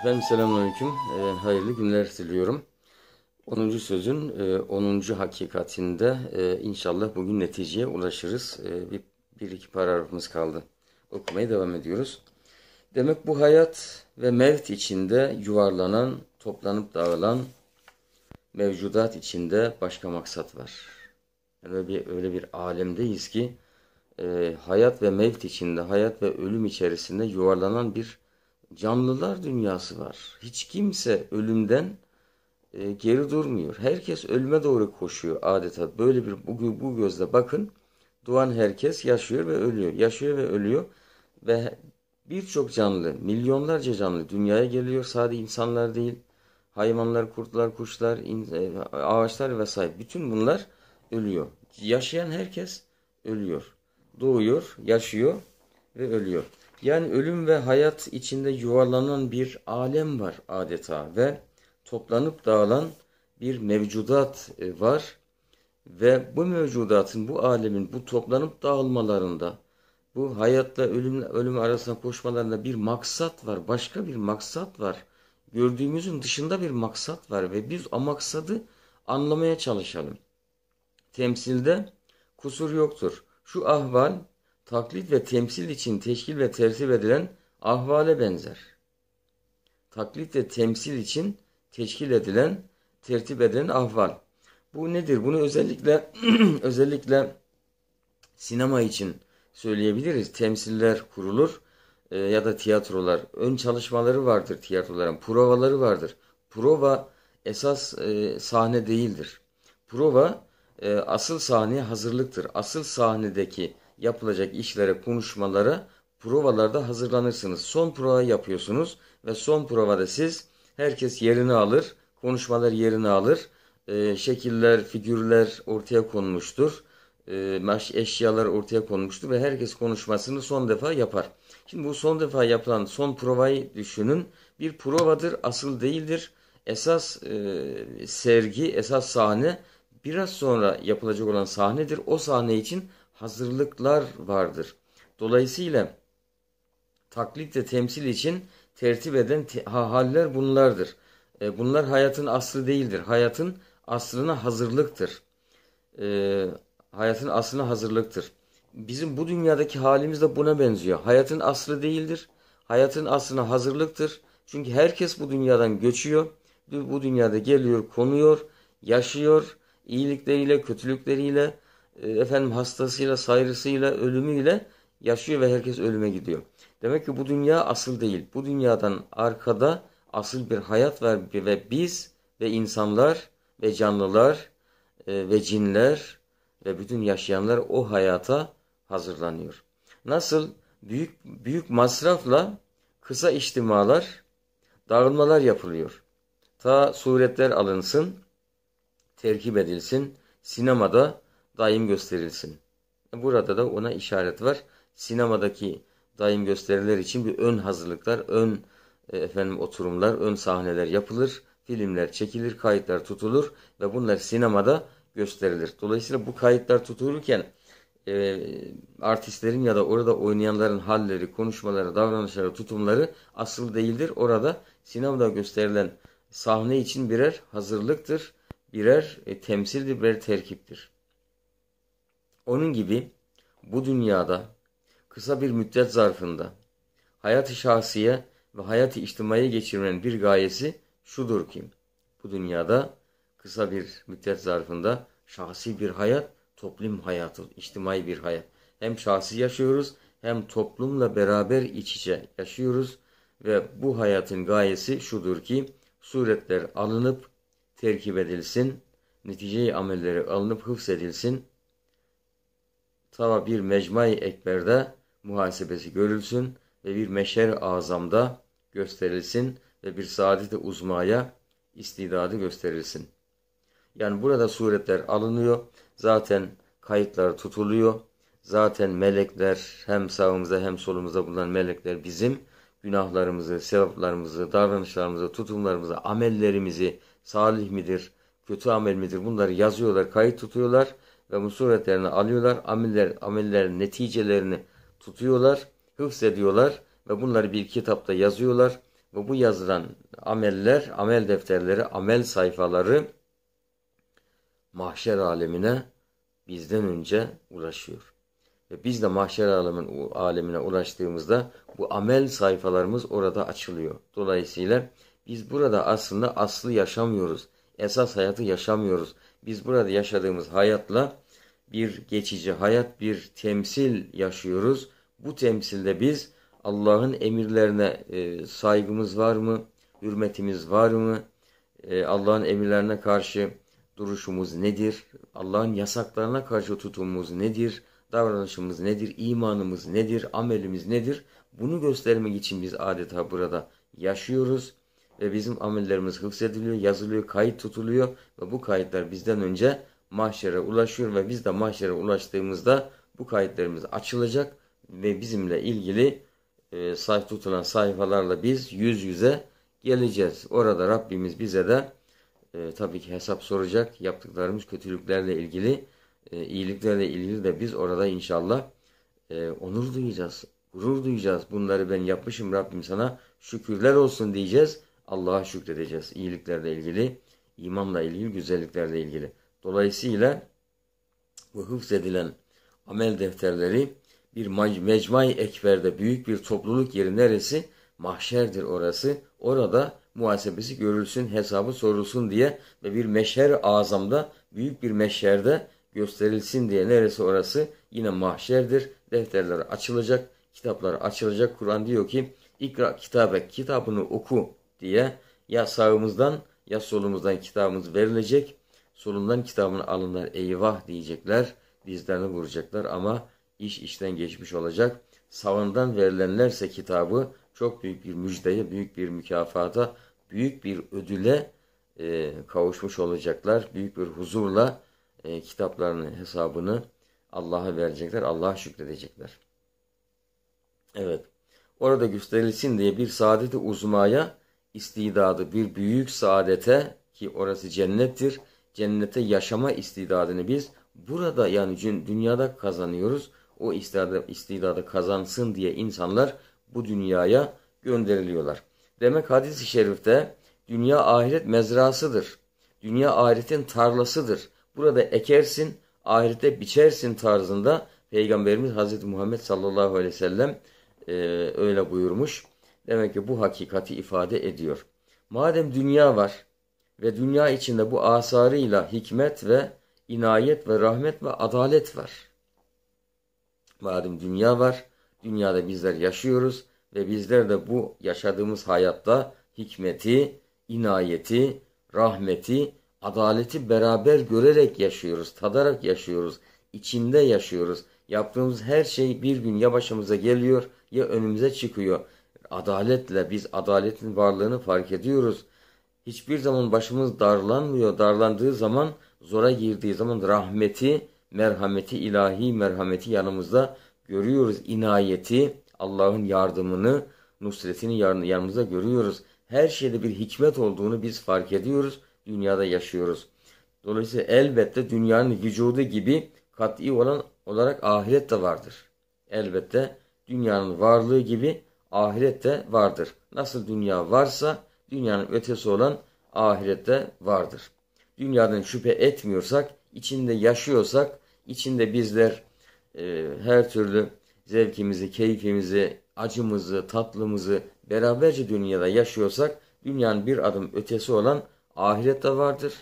Efendim selamünaleyküm. E, hayırlı günler diliyorum. 10. sözün e, 10. hakikatinde e, inşallah bugün neticeye ulaşırız. E, bir, bir iki paragrafımız kaldı. Okumaya devam ediyoruz. Demek bu hayat ve mevt içinde yuvarlanan, toplanıp dağılan mevcudat içinde başka maksat var. Öyle bir, öyle bir alemdeyiz ki e, hayat ve mevt içinde, hayat ve ölüm içerisinde yuvarlanan bir canlılar dünyası var. Hiç kimse ölümden e, geri durmuyor. Herkes ölüme doğru koşuyor adeta. Böyle bir bugün bu gözle bakın. Doğan herkes yaşıyor ve ölüyor. Yaşıyor ve ölüyor. Ve birçok canlı, milyonlarca canlı dünyaya geliyor. Sadece insanlar değil. Hayvanlar, kurtlar, kuşlar, e, ağaçlar vesaire. Bütün bunlar ölüyor. Yaşayan herkes ölüyor. Doğuyor, yaşıyor ve ölüyor. Yani ölüm ve hayat içinde yuvarlanan bir alem var adeta ve toplanıp dağılan bir mevcudat e, var ve bu mevcudatın, bu alemin, bu toplanıp dağılmalarında, bu hayatla ölüm, ölüm arasında koşmalarında bir maksat var, başka bir maksat var. Gördüğümüzün dışında bir maksat var ve biz o maksadı anlamaya çalışalım. Temsilde kusur yoktur. Şu ahval taklit ve temsil için teşkil ve tertip edilen ahvale benzer. Taklit ve temsil için teşkil edilen, tertip edilen ahval. Bu nedir? Bunu özellikle özellikle sinema için söyleyebiliriz. Temsiller kurulur e, ya da tiyatrolar. Ön çalışmaları vardır tiyatroların. Provaları vardır. Prova esas e, sahne değildir. Prova e, asıl sahne hazırlıktır. Asıl sahnedeki yapılacak işlere, konuşmalara provalarda hazırlanırsınız. Son prova yapıyorsunuz ve son provada siz herkes yerini alır, konuşmalar yerini alır. E, şekiller, figürler ortaya konmuştur. E, eşyalar ortaya konmuştur ve herkes konuşmasını son defa yapar. Şimdi bu son defa yapılan son provayı düşünün. Bir provadır, asıl değildir. Esas e, sergi, esas sahne biraz sonra yapılacak olan sahnedir. O sahne için hazırlıklar vardır. Dolayısıyla taklit ve temsil için tertip eden haller bunlardır. E, bunlar hayatın aslı değildir. Hayatın aslına hazırlıktır. E, hayatın aslına hazırlıktır. Bizim bu dünyadaki halimiz de buna benziyor. Hayatın aslı değildir. Hayatın aslına hazırlıktır. Çünkü herkes bu dünyadan göçüyor. Bu dünyada geliyor, konuyor, yaşıyor. iyilikleriyle, kötülükleriyle, e, efendim hastasıyla, sayrısıyla, ölümüyle yaşıyor ve herkes ölüme gidiyor. Demek ki bu dünya asıl değil. Bu dünyadan arkada asıl bir hayat var ve biz ve insanlar ve canlılar e, ve cinler ve bütün yaşayanlar o hayata hazırlanıyor. Nasıl büyük büyük masrafla kısa içtimalar, dağılmalar yapılıyor. Ta suretler alınsın, terkip edilsin, sinemada daim gösterilsin. Burada da ona işaret var. Sinemadaki daim gösteriler için bir ön hazırlıklar, ön e, efendim oturumlar, ön sahneler yapılır, filmler çekilir, kayıtlar tutulur ve bunlar sinemada gösterilir. Dolayısıyla bu kayıtlar tutulurken e, artistlerin ya da orada oynayanların halleri, konuşmaları, davranışları, tutumları asıl değildir. Orada sinemada gösterilen sahne için birer hazırlıktır, birer e, temsildir, birer terkiptir. Onun gibi bu dünyada kısa bir müddet zarfında hayat-ı şahsiye ve hayat-ı içtimaiye geçirmenin bir gayesi şudur ki bu dünyada kısa bir müddet zarfında şahsi bir hayat, toplum hayatı, içtimai bir hayat. Hem şahsi yaşıyoruz hem toplumla beraber iç içe yaşıyoruz ve bu hayatın gayesi şudur ki suretler alınıp terkip edilsin, neticeyi amelleri alınıp hıfzedilsin, Sabah bir mecmai ekberde muhasebesi görülsün ve bir meşer azamda gösterilsin ve bir saadet uzmaya istidadı gösterilsin. Yani burada suretler alınıyor. Zaten kayıtlar tutuluyor. Zaten melekler hem sağımıza hem solumuzda bulunan melekler bizim günahlarımızı, sevaplarımızı, davranışlarımızı, tutumlarımızı, amellerimizi salih midir, kötü amel midir bunları yazıyorlar, kayıt tutuyorlar ve musuretlerini alıyorlar. Ameller, amellerin neticelerini tutuyorlar, hıfzediyorlar ve bunları bir kitapta yazıyorlar. Ve bu yazılan ameller, amel defterleri, amel sayfaları mahşer alemine bizden önce ulaşıyor. Ve biz de mahşer alemin, alemine ulaştığımızda bu amel sayfalarımız orada açılıyor. Dolayısıyla biz burada aslında aslı yaşamıyoruz. Esas hayatı yaşamıyoruz biz burada yaşadığımız hayatla bir geçici hayat, bir temsil yaşıyoruz. Bu temsilde biz Allah'ın emirlerine e, saygımız var mı? Hürmetimiz var mı? E, Allah'ın emirlerine karşı duruşumuz nedir? Allah'ın yasaklarına karşı tutumumuz nedir? Davranışımız nedir? İmanımız nedir? Amelimiz nedir? Bunu göstermek için biz adeta burada yaşıyoruz ve bizim amellerimiz hıfzediliyor, yazılıyor, kayıt tutuluyor ve bu kayıtlar bizden önce mahşere ulaşıyor ve biz de mahşere ulaştığımızda bu kayıtlarımız açılacak ve bizimle ilgili e, sahip tutulan sayfalarla biz yüz yüze geleceğiz. Orada Rabbimiz bize de e, tabii ki hesap soracak. Yaptıklarımız kötülüklerle ilgili, e, iyiliklerle ilgili de biz orada inşallah e, onur duyacağız, gurur duyacağız. Bunları ben yapmışım Rabbim sana şükürler olsun diyeceğiz Allah'a şükredeceğiz. İyiliklerle ilgili, imanla ilgili, güzelliklerle ilgili. Dolayısıyla bu edilen amel defterleri bir mecmay ekberde büyük bir topluluk yeri neresi? Mahşerdir orası. Orada muhasebesi görülsün, hesabı sorulsun diye ve bir meşher azamda, büyük bir meşherde gösterilsin diye neresi orası? Yine mahşerdir. Defterler açılacak, kitaplar açılacak. Kur'an diyor ki, ikra kitabek, kitabını oku diye ya sağımızdan ya solumuzdan kitabımız verilecek. Solundan kitabını alınlar eyvah diyecekler. Dizlerini vuracaklar ama iş işten geçmiş olacak. Sağından verilenlerse kitabı çok büyük bir müjdeye, büyük bir mükafata, büyük bir ödüle e, kavuşmuş olacaklar. Büyük bir huzurla e, kitaplarının hesabını Allah'a verecekler. Allah'a şükredecekler. Evet. Orada gösterilsin diye bir saadeti uzmaya istidadı bir büyük saadete ki orası cennettir. Cennete yaşama istidadını biz burada yani dünyada kazanıyoruz. O istidadı, istidadı kazansın diye insanlar bu dünyaya gönderiliyorlar. Demek hadis-i şerifte dünya ahiret mezrasıdır. Dünya ahiretin tarlasıdır. Burada ekersin, ahirete biçersin tarzında Peygamberimiz Hazreti Muhammed sallallahu aleyhi ve sellem e, öyle buyurmuş. Demek ki bu hakikati ifade ediyor. Madem dünya var ve dünya içinde bu asarıyla hikmet ve inayet ve rahmet ve adalet var. Madem dünya var, dünyada bizler yaşıyoruz ve bizler de bu yaşadığımız hayatta hikmeti, inayeti, rahmeti, adaleti beraber görerek yaşıyoruz, tadarak yaşıyoruz, içinde yaşıyoruz. Yaptığımız her şey bir gün ya başımıza geliyor ya önümüze çıkıyor adaletle biz adaletin varlığını fark ediyoruz. Hiçbir zaman başımız darlanmıyor. Darlandığı zaman, zora girdiği zaman rahmeti, merhameti, ilahi merhameti yanımızda görüyoruz. İnayeti, Allah'ın yardımını, nusretini yanımızda görüyoruz. Her şeyde bir hikmet olduğunu biz fark ediyoruz. Dünyada yaşıyoruz. Dolayısıyla elbette dünyanın vücudu gibi kat'i olan olarak ahiret de vardır. Elbette dünyanın varlığı gibi ahiret de vardır. Nasıl dünya varsa dünyanın ötesi olan ahirette vardır. Dünyadan şüphe etmiyorsak, içinde yaşıyorsak, içinde bizler e, her türlü zevkimizi, keyfimizi, acımızı, tatlımızı beraberce dünyada yaşıyorsak, dünyanın bir adım ötesi olan ahirette vardır.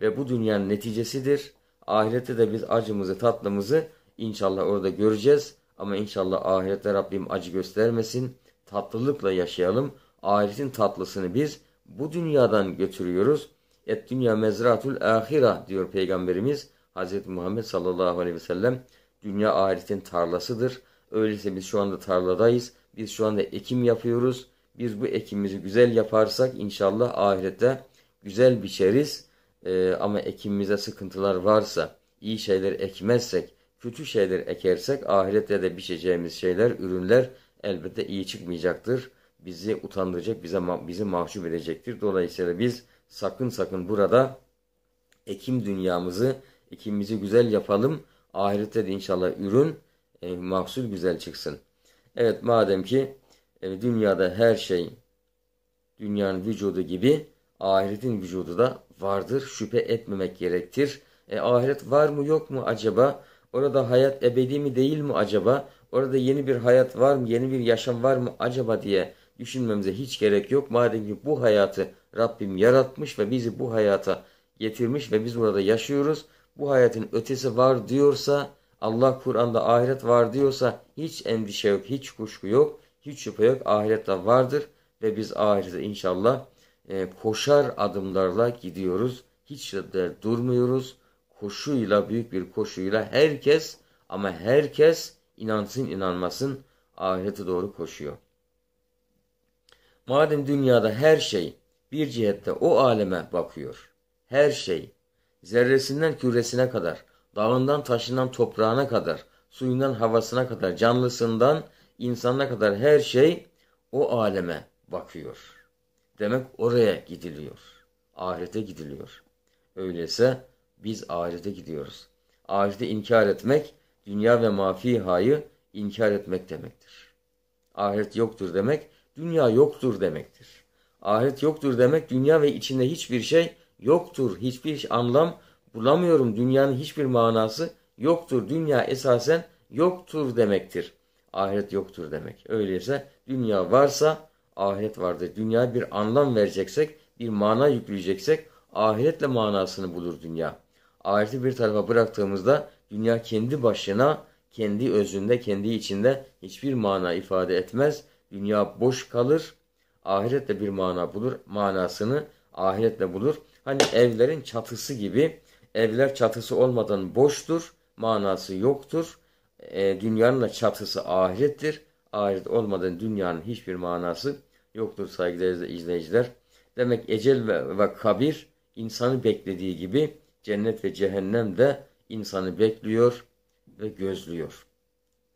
Ve bu dünyanın neticesidir. Ahirette de biz acımızı, tatlımızı inşallah orada göreceğiz. Ama inşallah ahirette Rabbim acı göstermesin. Tatlılıkla yaşayalım. Ahiretin tatlısını biz bu dünyadan götürüyoruz. Et dünya mezratul ahira diyor Peygamberimiz Hazreti Muhammed sallallahu aleyhi ve sellem. Dünya ahiretin tarlasıdır. Öyleyse biz şu anda tarladayız. Biz şu anda ekim yapıyoruz. Biz bu ekimimizi güzel yaparsak inşallah ahirette güzel biçeriz. Ee, ama ekimimize sıkıntılar varsa, iyi şeyler ekmezsek, kötü şeyler ekersek ahirette de biçeceğimiz şeyler, ürünler elbette iyi çıkmayacaktır. Bizi utandıracak, bize bizi mahcup edecektir. Dolayısıyla biz sakın sakın burada ekim dünyamızı, ekimimizi güzel yapalım. Ahirette de inşallah ürün, e, mahsul güzel çıksın. Evet madem ki e, dünyada her şey dünyanın vücudu gibi ahiretin vücudu da vardır. Şüphe etmemek gerektir. E, ahiret var mı yok mu acaba? Orada hayat ebedi mi değil mi acaba? Orada yeni bir hayat var mı, yeni bir yaşam var mı acaba diye düşünmemize hiç gerek yok. Madem ki bu hayatı Rabbim yaratmış ve bizi bu hayata getirmiş ve biz burada yaşıyoruz. Bu hayatın ötesi var diyorsa, Allah Kur'an'da ahiret var diyorsa hiç endişe yok, hiç kuşku yok, hiç şüphe yok. Ahiret de vardır ve biz ahirete inşallah e, koşar adımlarla gidiyoruz. Hiç de durmuyoruz koşuyla büyük bir koşuyla herkes ama herkes inansın inanmasın ahirete doğru koşuyor. Madem dünyada her şey bir cihette o aleme bakıyor. Her şey zerresinden küresine kadar, dağından taşından toprağına kadar, suyundan havasına kadar, canlısından insana kadar her şey o aleme bakıyor. Demek oraya gidiliyor. Ahirete gidiliyor. Öyleyse biz ahirete gidiyoruz. Ahirete inkar etmek, dünya ve mafihayı inkar etmek demektir. Ahiret yoktur demek, dünya yoktur demektir. Ahiret yoktur demek, dünya ve içinde hiçbir şey yoktur, hiçbir anlam bulamıyorum, dünyanın hiçbir manası yoktur, dünya esasen yoktur demektir. Ahiret yoktur demek. Öyleyse dünya varsa ahiret vardır. Dünya bir anlam vereceksek, bir mana yükleyeceksek ahiretle manasını bulur dünya ayeti bir tarafa bıraktığımızda dünya kendi başına, kendi özünde, kendi içinde hiçbir mana ifade etmez. Dünya boş kalır. Ahiret de bir mana bulur. Manasını ahiretle bulur. Hani evlerin çatısı gibi evler çatısı olmadan boştur. Manası yoktur. E, dünyanın da çatısı ahirettir. Ahiret olmadan dünyanın hiçbir manası yoktur saygıdeğer izleyiciler. Demek ecel ve, ve kabir insanı beklediği gibi Cennet ve cehennem de insanı bekliyor ve gözlüyor.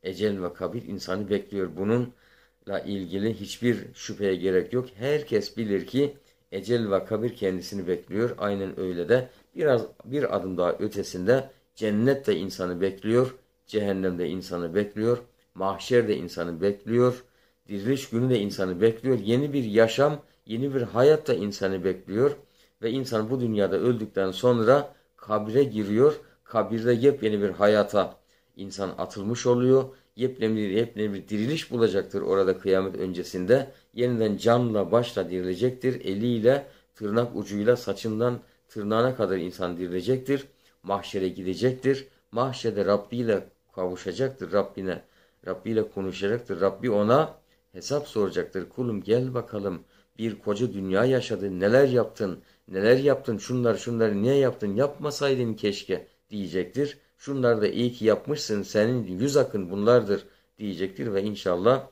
Ecel ve kabir insanı bekliyor. Bununla ilgili hiçbir şüpheye gerek yok. Herkes bilir ki ecel ve kabir kendisini bekliyor. Aynen öyle de biraz bir adım daha ötesinde cennet de insanı bekliyor. Cehennem de insanı bekliyor. Mahşer de insanı bekliyor. Diriliş günü de insanı bekliyor. Yeni bir yaşam, yeni bir hayat da insanı bekliyor. Ve insan bu dünyada öldükten sonra kabire giriyor. Kabirde yepyeni bir hayata insan atılmış oluyor. Yepyeni bir, yepyeni bir diriliş bulacaktır orada kıyamet öncesinde. Yeniden canla başla dirilecektir. Eliyle, tırnak ucuyla, saçından tırnağına kadar insan dirilecektir. Mahşere gidecektir. Mahşede Rabbi ile kavuşacaktır Rabbine. Rabbi ile konuşacaktır. Rabbi ona hesap soracaktır. Kulum gel bakalım bir koca dünya yaşadın, neler yaptın, Neler yaptın şunlar şunları niye yaptın yapmasaydın keşke diyecektir. Şunlar da iyi ki yapmışsın senin yüz akın bunlardır diyecektir ve inşallah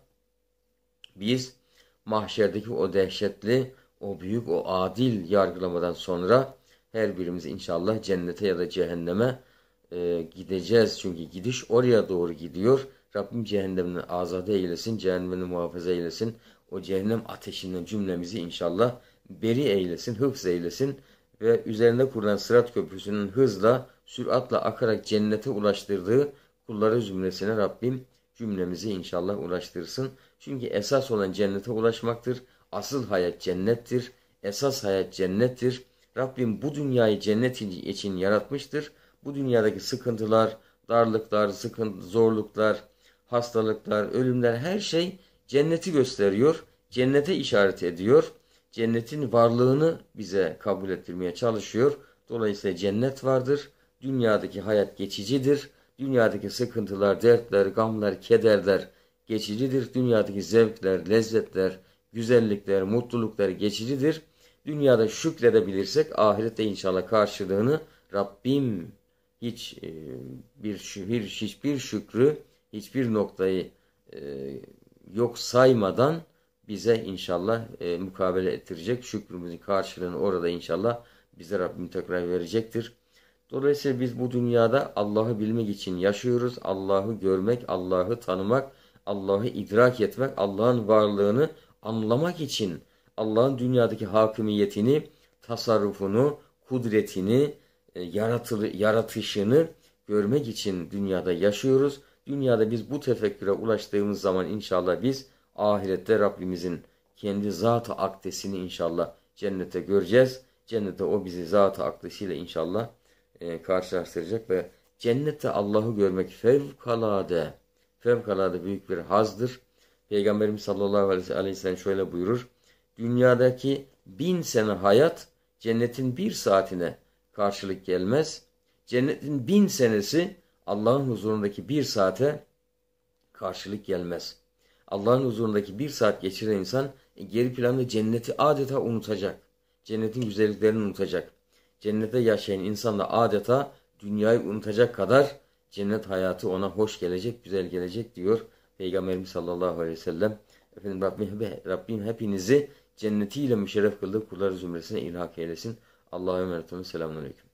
biz mahşerdeki o dehşetli, o büyük, o adil yargılamadan sonra her birimiz inşallah cennete ya da cehenneme e, gideceğiz. Çünkü gidiş oraya doğru gidiyor. Rabbim cehennemden azade eylesin, cehennemini muhafaza eylesin. O cehennem ateşinden cümlemizi inşallah beri eylesin, hıfz eylesin ve üzerinde kurulan sırat köprüsünün hızla, süratle akarak cennete ulaştırdığı kulları zümresine Rabbim cümlemizi inşallah ulaştırsın. Çünkü esas olan cennete ulaşmaktır. Asıl hayat cennettir. Esas hayat cennettir. Rabbim bu dünyayı cennet için yaratmıştır. Bu dünyadaki sıkıntılar, darlıklar, sıkıntı, zorluklar, hastalıklar, ölümler her şey cenneti gösteriyor. Cennete işaret ediyor cennetin varlığını bize kabul ettirmeye çalışıyor. Dolayısıyla cennet vardır. Dünyadaki hayat geçicidir. Dünyadaki sıkıntılar, dertler, gamlar, kederler geçicidir. Dünyadaki zevkler, lezzetler, güzellikler, mutluluklar geçicidir. Dünyada şükredebilirsek ahirette inşallah karşılığını Rabbim hiç e, bir hiçbir şükrü hiçbir noktayı e, yok saymadan bize inşallah e, mukabele ettirecek. Şükrümüzün karşılığını orada inşallah bize Rabbim tekrar verecektir. Dolayısıyla biz bu dünyada Allah'ı bilmek için yaşıyoruz. Allah'ı görmek, Allah'ı tanımak, Allah'ı idrak etmek, Allah'ın varlığını anlamak için Allah'ın dünyadaki hakimiyetini, tasarrufunu, kudretini, e, yaratılı, yaratışını görmek için dünyada yaşıyoruz. Dünyada biz bu tefekküre ulaştığımız zaman inşallah biz ahirette Rabbimizin kendi zat-ı akdesini inşallah cennete göreceğiz. Cennete o bizi zat-ı akdesiyle inşallah e, karşılaştıracak ve cennette Allah'ı görmek fevkalade, fevkalade büyük bir hazdır. Peygamberimiz sallallahu aleyhi ve sellem şöyle buyurur. Dünyadaki bin sene hayat cennetin bir saatine karşılık gelmez. Cennetin bin senesi Allah'ın huzurundaki bir saate karşılık gelmez.'' Allah'ın huzurundaki bir saat geçiren insan e, geri planda cenneti adeta unutacak. Cennetin güzelliklerini unutacak. Cennete yaşayan insan da adeta dünyayı unutacak kadar cennet hayatı ona hoş gelecek, güzel gelecek diyor Peygamberimiz sallallahu aleyhi ve sellem. Efendim Rabbim, Rabbim hepinizi cennetiyle müşerref kıldığı kulları zümresine ilhak eylesin. Allah'a emanet olun. Selamun aleyküm.